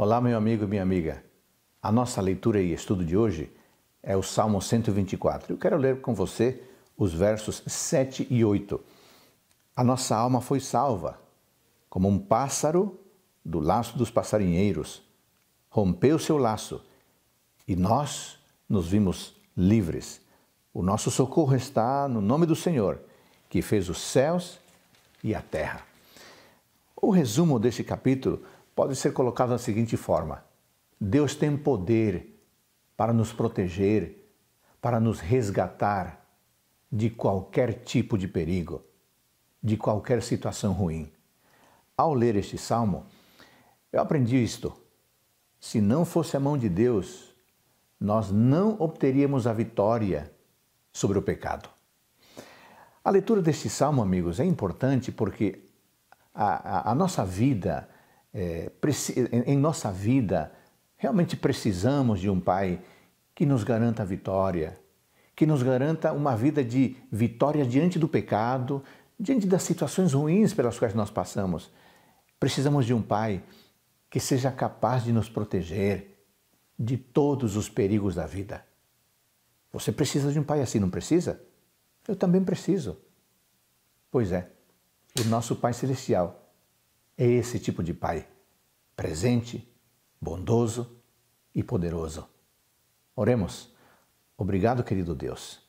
Olá, meu amigo e minha amiga. A nossa leitura e estudo de hoje é o Salmo 124. Eu quero ler com você os versos 7 e 8. A nossa alma foi salva, como um pássaro do laço dos passarinheiros. Rompeu seu laço e nós nos vimos livres. O nosso socorro está no nome do Senhor, que fez os céus e a terra. O resumo deste capítulo pode ser colocado da seguinte forma: Deus tem poder para nos proteger, para nos resgatar de qualquer tipo de perigo, de qualquer situação ruim. Ao ler este salmo, eu aprendi isto. Se não fosse a mão de Deus, nós não obteríamos a vitória sobre o pecado. A leitura deste salmo, amigos, é importante porque a, a, a nossa vida, é, em nossa vida, realmente precisamos de um Pai que nos garanta a vitória, que nos garanta uma vida de vitória diante do pecado, diante das situações ruins pelas quais nós passamos. Precisamos de um Pai que seja capaz de nos proteger de todos os perigos da vida. Você precisa de um Pai assim, não precisa? Eu também preciso. Pois é, o nosso Pai Celestial é esse tipo de Pai, presente, bondoso e poderoso. Oremos. Obrigado, querido Deus,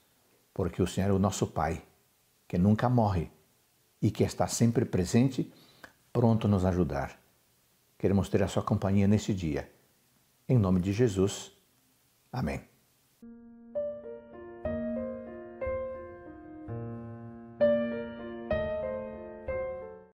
porque o Senhor é o nosso Pai, que nunca morre e que está sempre presente, pronto a nos ajudar. Queremos ter a sua companhia neste dia. Em nome de Jesus. Amém.